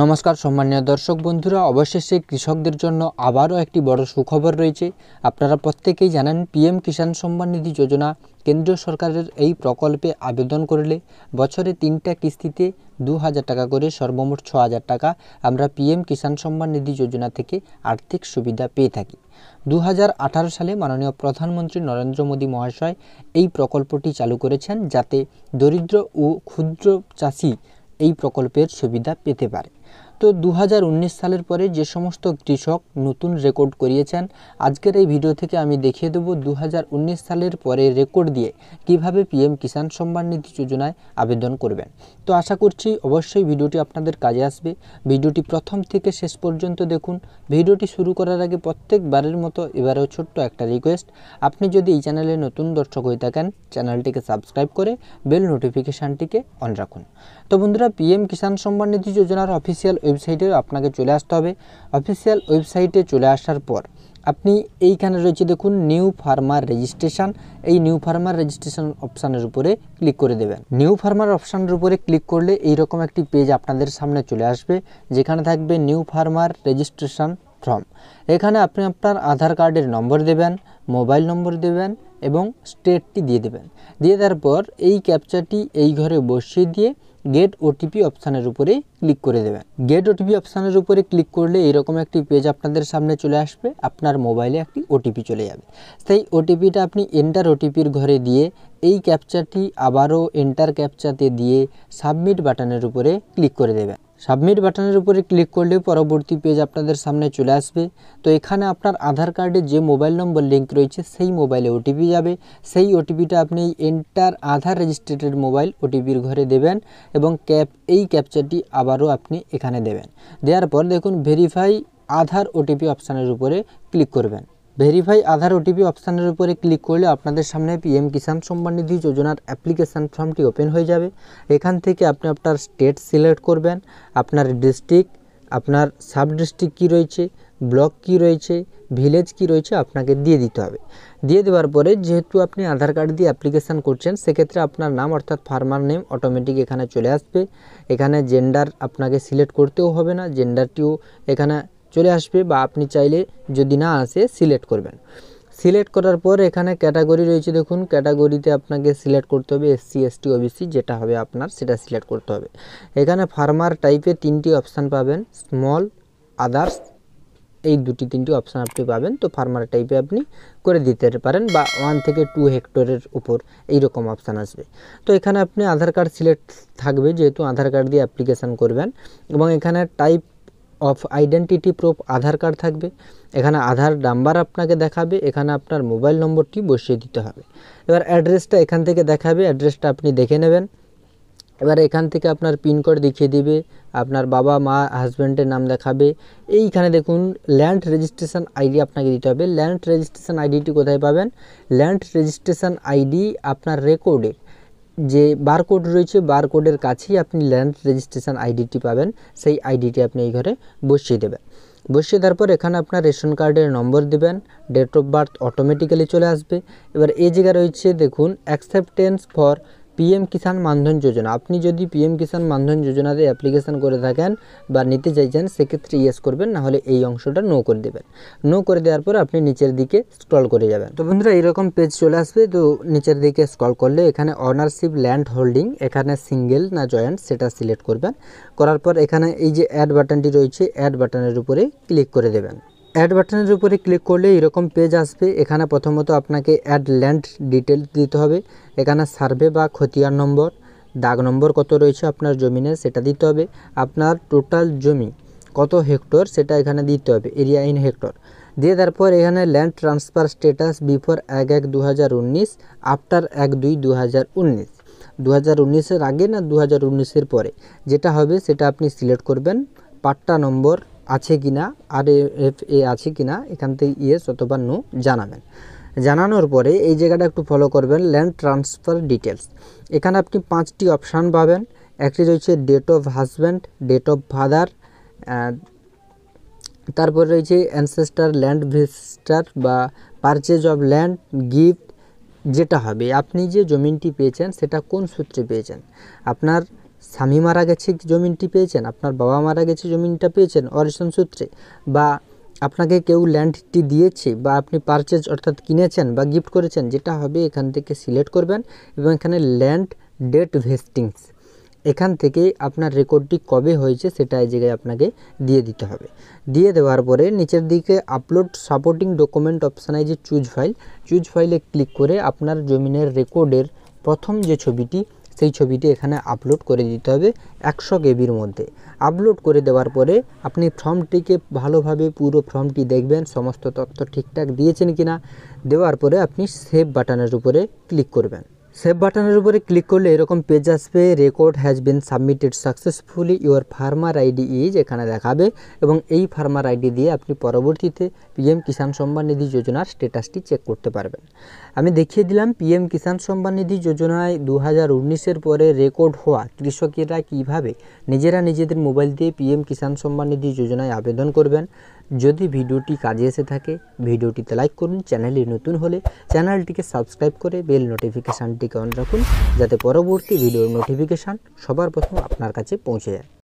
নমস্কার সম্মানীয় দর্শক বন্ধুরা অবশেষে কৃষকদের জন্য আবারও একটি বড় সুখবর রয়েছে আপনারা প্রত্যেকেই জানেন পিএম কিষাণ সম্মান নিধি যোজনা কেন্দ্রীয় সরকারের এই প্রকল্পে আবেদন করলে বছরে তিনটা কিস্তিতে দু হাজার টাকা করে সর্বমোট ছ হাজার টাকা আমরা পিএম কিষাণ সম্মান নিধি যোজনা থেকে আর্থিক সুবিধা পেয়ে থাকি দু সালে মাননীয় প্রধানমন্ত্রী নরেন্দ্র মোদী মহাশয় এই প্রকল্পটি চালু করেছেন যাতে দরিদ্র ও ক্ষুদ্র চাষি এই প্রকল্পের সুবিধা পেতে পারে তো দু সালের পরে যে সমস্ত কৃষক নতুন রেকর্ড করিয়েছেন আজকের এই ভিডিও থেকে আমি দেখিয়ে দেব দু সালের পরে রেকর্ড দিয়ে কিভাবে পিএম কিষাণ সম্মান নিধি যোজনায় আবেদন করবেন তো আশা করছি অবশ্যই ভিডিওটি আপনাদের কাজে আসবে ভিডিওটি প্রথম থেকে শেষ পর্যন্ত দেখুন ভিডিওটি শুরু করার আগে প্রত্যেকবারের মতো এবারেও ছোট্ট একটা রিকোয়েস্ট আপনি যদি এই চ্যানেলে নতুন দর্শক হয়ে থাকেন চ্যানেলটিকে সাবস্ক্রাইব করে বেল নোটিফিকেশানটিকে অন রাখুন তো বন্ধুরা পিএম কিষাণ সম্মান নিধি যোজনার অফিসিয়াল ওয়েবসাইটে আপনাকে চলে আসতে হবে অফিসিয়াল ওয়েবসাইটে চলে আসার পর আপনি এইখানে রয়েছে দেখুন নিউ ফার্মার রেজিস্ট্রেশন এই নিউ ফার্মার রেজিস্ট্রেশন অপশানের উপরে ক্লিক করে দেবেন নিউ ফার্মার অপশানের উপরে ক্লিক করলে এইরকম একটি পেজ আপনাদের সামনে চলে আসবে যেখানে থাকবে নিউ ফার্মার রেজিস্ট্রেশন ফর্ম এখানে আপনি আপনার আধার কার্ডের নম্বর দেবেন মোবাইল নম্বর দেবেন এবং স্টেটটি দিয়ে দেবেন দিয়ে তারপর এই ক্যাপচারটি এই ঘরে বসিয়ে দিয়ে গেট ওটিপি অপশানের উপরে ক্লিক করে দেবেন গেট ওটিপি অপশানের উপরে ক্লিক করলে এরকম একটি পেজ আপনাদের সামনে চলে আসবে আপনার মোবাইলে একটি ওটিপি চলে যাবে সেই ওটিপিটা আপনি এন্টার ওটিপির ঘরে দিয়ে এই ক্যাপচারটি আবারও এন্টার ক্যাপচাতে দিয়ে সাবমিট বাটনের উপরে ক্লিক করে দেবেন সাবমিট বাটনের উপরে ক্লিক করলে পরবর্তী পেজ আপনাদের সামনে চলে আসবে তো এখানে আপনার আধার কার্ডে যে মোবাইল নম্বর লিঙ্ক রয়েছে সেই মোবাইলে ওটিপি যাবে সেই ওটিপিটা আপনি এন্টার আধার রেজিস্ট্রেটেড মোবাইল ওটিপির ঘরে দেবেন এবং ক্যাপ এই ক্যাপচারটি আবারও আপনি এখানে দেবেন দেওয়ার পর দেখুন ভেরিফাই আধার ওটিপি অপশানের উপরে ক্লিক করবেন ভেরিফাই আধার ওটিপি অপশানের উপরে ক্লিক করলে আপনাদের সামনে পিএম কিষাণ সম্মান নিধি যোজনার অ্যাপ্লিকেশান ফর্মটি ওপেন হয়ে যাবে এখান থেকে আপনি আপনার স্টেট সিলেক্ট করবেন আপনার ডিস্ট্রিক্ট আপনার সাব ডিস্ট্রিক্ট কী রয়েছে ব্লক কি রয়েছে ভিলেজ কি রয়েছে আপনাকে দিয়ে দিতে হবে দিয়ে দেওয়ার পরে যেহেতু আপনি আধার কার্ড দিয়ে অ্যাপ্লিকেশান করছেন সেক্ষেত্রে আপনার নাম অর্থাৎ ফার্মার নেম অটোমেটিক এখানে চলে আসবে এখানে জেন্ডার আপনাকে সিলেক্ট করতেও হবে না জেন্ডারটিও এখানে চলে আসবে বা আপনি চাইলে যদি না আসে সিলেক্ট করবেন সিলেক্ট করার পর এখানে ক্যাটাগরি রয়েছে দেখুন ক্যাটাগরিতে আপনাকে সিলেক্ট করতে হবে এসসি এসটি ওবিসি যেটা হবে আপনার সেটা সিলেক্ট করতে হবে এখানে ফার্মার টাইপে তিনটি অপশান পাবেন স্মল আদার্স এই দুটি তিনটি অপশান আপনি পাবেন তো ফার্মার টাইপে আপনি করে দিতে পারেন বা ওয়ান থেকে টু হেক্টরের উপর এইরকম অপশান আসবে তো এখানে আপনি আধার কার্ড সিলেক্ট থাকবে যেহেতু আধার কার্ড দিয়ে অ্যাপ্লিকেশান করবেন এবং এখানে type of identity proof Aadhaar card থাকবে এখানে আধার নাম্বার আপনাকে দেখাবে এখানে আপনার মোবাইল নম্বরটি বসিয়ে দিতে হবে এবার অ্যাড্রেসটা এখান থেকে দেখাবে অ্যাড্রেসটা আপনি দেখে নেবেন এবার এখান থেকে আপনার পিনকোড দেখিয়ে দিবে আপনার বাবা মা হাজব্যান্ডের নাম দেখাবে এইখানে দেখুন ল্যান্ড রেজিস্ট্রেশন আইডি আপনাকে দিতে হবে ল্যান্ড রেজিস্ট্রেশন আইডিটি কোথায় পাবেন ল্যান্ড রেজিস্ট্রেশন আইডি আপনার রেকর্ডে যে বারকোড রয়েছে বারকোডের কাছেই আপনি ল্যান্ড রেজিস্ট্রেশন আইডিটি পাবেন সেই আইডিটি আপনি এই ঘরে বসিয়ে দেবেন বসিয়ে দেওয়ার পর এখানে আপনার রেশন কার্ডের নম্বর দেবেন ডেট অফ বার্থ অটোমেটিক্যালি চলে আসবে এবার এই জায়গা রয়েছে দেখুন acceptance for PM Kisan Maandhan Yojana আপনি যদি পিএম কিষাণ মানধন যোজনাতে অ্যাপ্লিকেশান করে থাকেন বা নিতে চাইছেন সেক্ষেত্রে ইয়েস করবেন নাহলে এই অংশটা নো করে দেবেন নো করে দেওয়ার পর আপনি নিচের দিকে স্ক্রল করে যাবেন তো বন্ধুরা এরকম পেজ চলে আসবে তো নিচের দিকে স্ক্রল করলে এখানে অনারশিপ ল্যান্ড হোল্ডিং এখানে সিঙ্গেল না জয়েন্ট সেটা সিলেক্ট করবেন করার পর এখানে এই যে অ্যাড বাটনটি রয়েছে অ্যাড বাটনের উপরে ক্লিক করে দেবেন অ্যাড বাটনের উপরে ক্লিক করলে এরকম পেজ আসবে এখানে প্রথমত আপনাকে অ্যাড ল্যান্ড ডিটেলস দিতে হবে এখানে সার্ভে বা খতিয়ার নম্বর দাগ নম্বর কত রয়েছে আপনার জমিনে সেটা দিতে হবে আপনার টোটাল জমি কত হেক্টর সেটা এখানে দিতে হবে এরিয়া ইন হেক্টর দিয়ে তারপর এখানে ল্যান্ড ট্রান্সফার স্ট্যাটাস বিফোর এক এক দু আফটার এক দুই দু হাজার উনিশের আগে না দু হাজার পরে যেটা হবে সেটা আপনি সিলেক্ট করবেন পাট্টা নম্বর আছে কি না আর এফ এ আছে কি না এখান থেকে ইয়েস অথবা নো জানাবেন জানানোর পরে এই জায়গাটা একটু ফলো করবেন ল্যান্ড ট্রান্সফার ডিটেলস এখানে আপনি পাঁচটি অপশান পাবেন একটি রয়েছে date of husband date of father তারপর রয়েছে অ্যানসেস্টার ল্যান্ড ভিস্টার বা পারচেজ অফ ল্যান্ড গিফট যেটা হবে আপনি যে জমিনটি পেয়েছেন সেটা কোন সূত্রে পেয়েছেন আপনার স্বামী মারা গেছে জমিনটি পেয়েছেন আপনার বাবা মারা গেছে জমিনটা পেয়েছেন অরিশন সূত্রে বা আপনাকে কেউ ল্যান্ডটি দিয়েছে বা আপনি পারচেজ অর্থাৎ কিনেছেন বা গিফট করেছেন যেটা হবে এখান থেকে সিলেক্ট করবেন এবং এখানে ল্যান্ড ডেট ভেস্টিংস এখান থেকে আপনার রেকর্ডটি কবে হয়েছে সেটা এই জায়গায় আপনাকে দিয়ে দিতে হবে দিয়ে দেওয়ার পরে নিচের দিকে আপলোড সাপোর্টিং ডকুমেন্ট অপশান যে চুজ ফাইল চুজ ফাইলে ক্লিক করে আপনার জমিনের রেকর্ডের প্রথম যে ছবিটি সেই ছবিটি এখানে আপলোড করে দিতে হবে একশো কেবির মধ্যে আপলোড করে দেওয়ার পরে আপনি ফর্মটিকে ভালোভাবে পুরো ফর্মটি দেখবেন সমস্ত তথ্য ঠিকঠাক দিয়েছেন কিনা দেওয়ার পরে আপনি সেভ বাটনের উপরে ক্লিক করবেন সেভ বাটনের উপরে ক্লিক করলে এরকম পেজ আসবে record has been submitted successfully your farmer ID is এখানে দেখাবে এবং এই ফার্মার আইডি দিয়ে আপনি পরবর্তীতে পিএম কিষাণ সম্মান নিধি যোজনার স্টেটাসটি চেক করতে পারবেন আমি দেখিয়ে দিলাম পিএম কিষাণ সম্মান নিধি যোজনায় দু হাজার পরে রেকর্ড হওয়া কৃষকেরা কিভাবে নিজেরা নিজেদের মোবাইল দিয়ে পিএম কিষাণ সম্মান নিধি যোজনায় আবেদন করবেন যদি ভিডিওটি কাজে এসে থাকে ভিডিওটিতে লাইক করুন চ্যানেলে নতুন হলে চ্যানেলটিকে সাবস্ক্রাইব করে বেল নোটিফিকেশানটিকে অন রাখুন যাতে পরবর্তী ভিডিওর নোটিফিকেশান সবার প্রথম আপনার কাছে পৌঁছে যায়